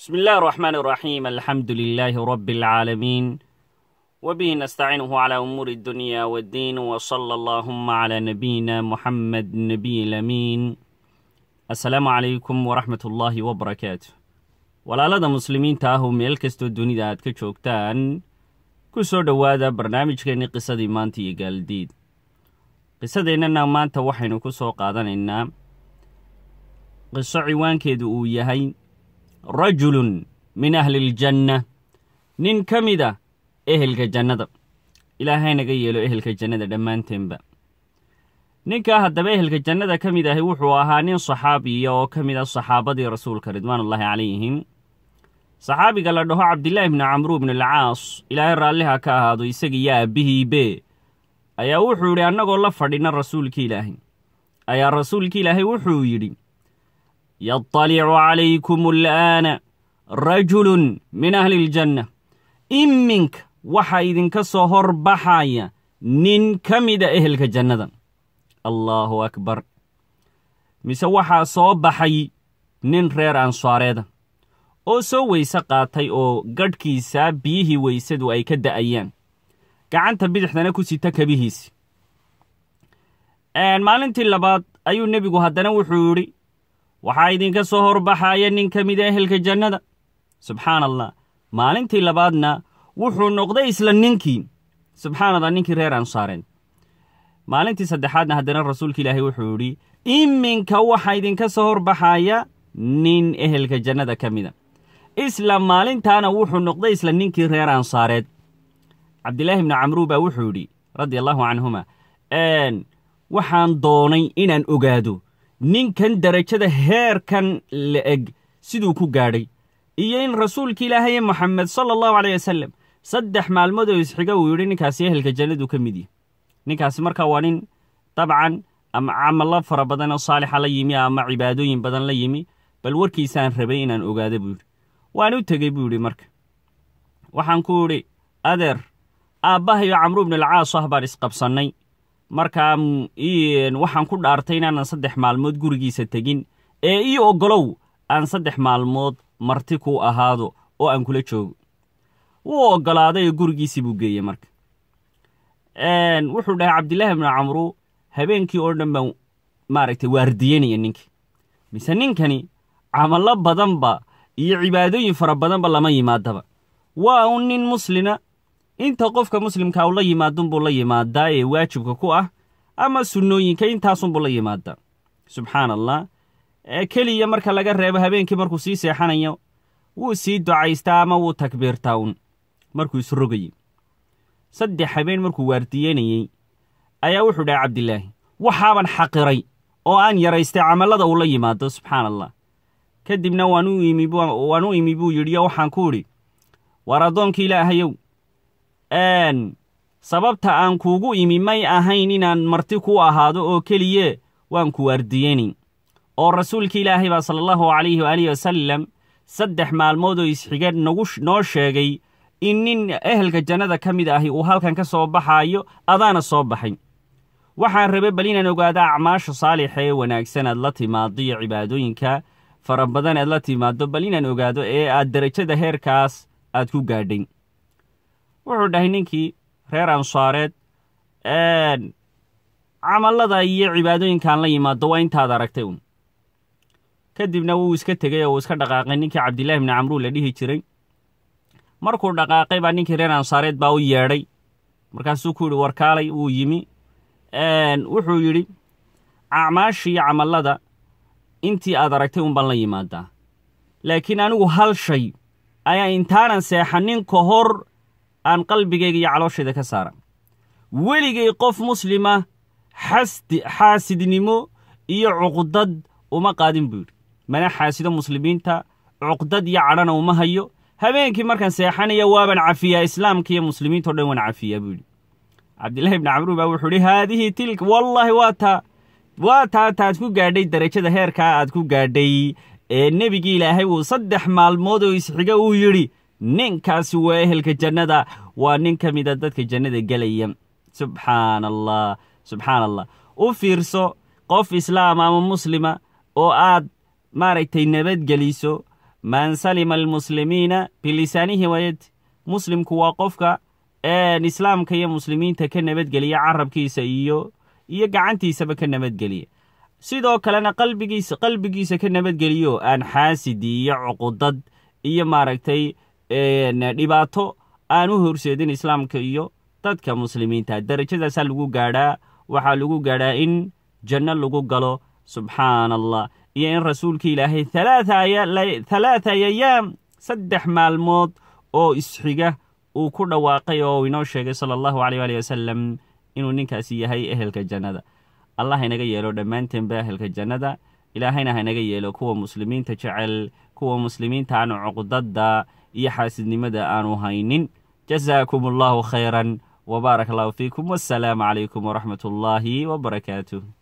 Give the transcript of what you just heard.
بسم الله الرحمن الرحيم الحمد لله رب العالمين وبه نستعينه على أمور الدنيا والدين وصلى اللهم على نبينا محمد نبي الأمين السلام عليكم ورحمة الله وبركاته walaalada muslimiinta ahu meel kastoo dunida aad ka joogtaan ku soo dhowaada barnaamijkeenni qisadii maanta iyo gaaldiid qisadeennana maanta waxaynu ku soo qaadanaynaa qiso ciwaankeedu uu yahay rajulun min ahli ljanna nin ka mid mida ehelka jannada ilaahay naga yeelo ehelka jannada dhammaanteenba ninkaa haddaba ehelka jannada ka mid ahi wuxuu ahaa nin saxaabiya oo ka mid a saxaabadii rasuulka ridwaanullaahi calayhim saxaabiga la dhaho cabdilaahi bni camru bni alcaas ilaahay raalliha ka ahaado isagiiyo aabbihiibe ayaa wuxuu yidhi annagoo la fadhinna rasuulka ilaahay ayaa rasuulkii ilaahay wuxuu yidhi يطلع عليكم الآن رجل من أهل الجنة إن منك waxaa idinka soo hor baxaya nin ka mida ehelka jannada allaahu akbar mise waxaa soo baxay nin reer ansaareeda oo soo weyse qaatay oo gadhkiisaa biyihii weysadu ay ka da'ayaan gacanta bidixdana ku sita kabihiisi maalintii labaad ayuu nebigu haddana wuxuu yidhi waxaa idinka soo horbaxaaya nin ka mida ehelka jannada subxaan allah maalintii labaadna wuxuu noqday isla ninkii subxaan allah ninkii reer ansaareen maalintii saddexaadna haddana rasuulka ilaahay wuxuu yidhi iminka waxaa idinka soo horbaxaaya nin ehelka jannada ka mida isla maalintaana wuxuu noqday isla ninkii reer ansaareed cabdilaahi ibnu camruu baa wuxuu yidhi radia allaahu canhuma waxaan doonay inaan ogaado ninkan derajada heerkan la eg siduu ku gaadhay iyo in rasuulka ilaahaye moxamed sala allahu caleyh wasalam saddex maalmood oo isxiga uu yidhi ninkaasi ehelka jannadu ka mid yahy ninkaasi marka waa nin dabcan ama camalo fara badan oo saalixa la yimi ama cibaadooyin badan la yimi bal warkiisaan rabay inaan ogaada buu yidhi waan u tegey buu yidhi marka waxaan ku idhi adeer aabbahayo camru alcaas ah baan isqabsannay markaa mm, waxaan ku dhaartay inaanan saddex maalmood gurigiisa tegin ee ii oggolow aan saddex maalmood marti ku ahaado oo aan kula joogo wuu oggolaadayoo gurigiisii buu geeyey marka wuxuu dhahay cabdillaahi bnu camru habeenkii oo dhan baan maaragtay waardiyanaya ninka mise ninkani camallo badanba iyo cibaadooyin fara badanba lama yimaadaba waa un nin muslina inta qofka muslimka u la yimaadunbuu la yimaadaa ee waajibka ku ah ama sunnooyinka intaasunbuu la yimaadaa subxaan allah keliya marka laga reebo habeenkii markuu sii seexanayo wuu sii ducaystaa ama wuu takbiirtaa un markuu isrogayey saddex habeen markuu waardiyeynayey ayaa wuxuu dhahay cabdilaahi waxaaban xaqiray oo aan yaraystay camallada uu la yimaado subxaan allah kadibna waan u imi buu yidhi oo waxaan ku idhi waar addoonkii ilaahayow sababta aan kuugu imi may ahayn inaan marti ku ahaado oo keliye waan ku ardiyeni oo rasuulka ilaahay baa sala allahu calayhi waalihi wasalam saddex maalmood oo isxiga nagu noo sheegay in nin ehelka jannada ka mid ahi uu halkan ka soo baxaayo adaana soo baxay waxaan rabe bal inaan ogaado acmaasha saalixa ee wanaagsan aad la timaado iyo cibaadooyinka fara badan aad la timaaddo bal inaan ogaado ee aad derajada heerkaas aad ku gaadhay wuxuu dhahay ninkii reer ansaareed camallada iyo cibaadooyinkaan la yimaado waa intaad aragtay uun kadibna wuu iska tegey oo uu iska dhaqaaqay ninkii cabdillaahi bni camruu la dhihi jiray markuu dhaqaaqay baa ninkii reer ansaareed baa u yeedhay markaasuu ku yidhi warkaalay wuu yimi wuxuu yidhi acmaashii iyo camallada intii aad aragtay unbaan la yimaadaa laakiin anigu hal shay ayaa intaanan seexanin ka hor aan qalbigayga iyo calooshayda ka saaran weligay qof muslima xasdi xaasidnimo iyo cuqdad uma qaadin buu yidhi mana xaasido muslimiinta cuqdad iyo cadhana uma hayo habeenkii markaan seexanaya waaban cafiyaa islaamka iyo muslimiintao dhan waan cafiyaa buu yidhi cabdillaahi ibni camruu baa wuxuu idhi haadihii tilka wallaahi waa taa waa taa taad ku gaadhay darajada heerkaa aad ku gaadhay ee nebigii ilaahay uu saddex maalmood oo is-xiga uu yidhi ninkaasi waa ehelka jannada waa nin ka mida ah dadka jannada gelaya subxaan allah subxaan allah u fiirso qof islaama ama muslima oo aad maaragtay nabadgeliso man salima almuslimiina bilisaanihi wayad muslimku waa qofka islaamka iyo muslimiinta ka nabadgeliya carabkiisa iyo iyo gacantiisaba ka nabadgeliya sidoo kalena qalbigiisa qalbigiisa ka nabadgeliyo aan xaasidi iyo cuqudad iyo maaragtay dhibaato aan u horseedin islaamka iyo dadka muslimiinta darajadaasaa lagu gaadhaa waxaa lagu gaadhaa in janno lagu galo subxaana allah iyo in rasuulka ilaahay thalaatha ayaam saddex maalmood oo isxiga uu ku dhawaaqay oo inoo sheegay sala allahu aleyh aali wasalam inuu ninkaasi yahay ehelka jannada allah haynaga yeelo dhammaanteenba ehelka jannada ilaahayna haynaga yeelo kuwa muslimiinta jecel kuwa muslimiinta aan cuqdadda iyo xaasidnimada aanu haynin jasaakum allahu khayran wbaarak allahu fiikum wassalaamu calaykum waraxmat ullaahi wbarakaatuh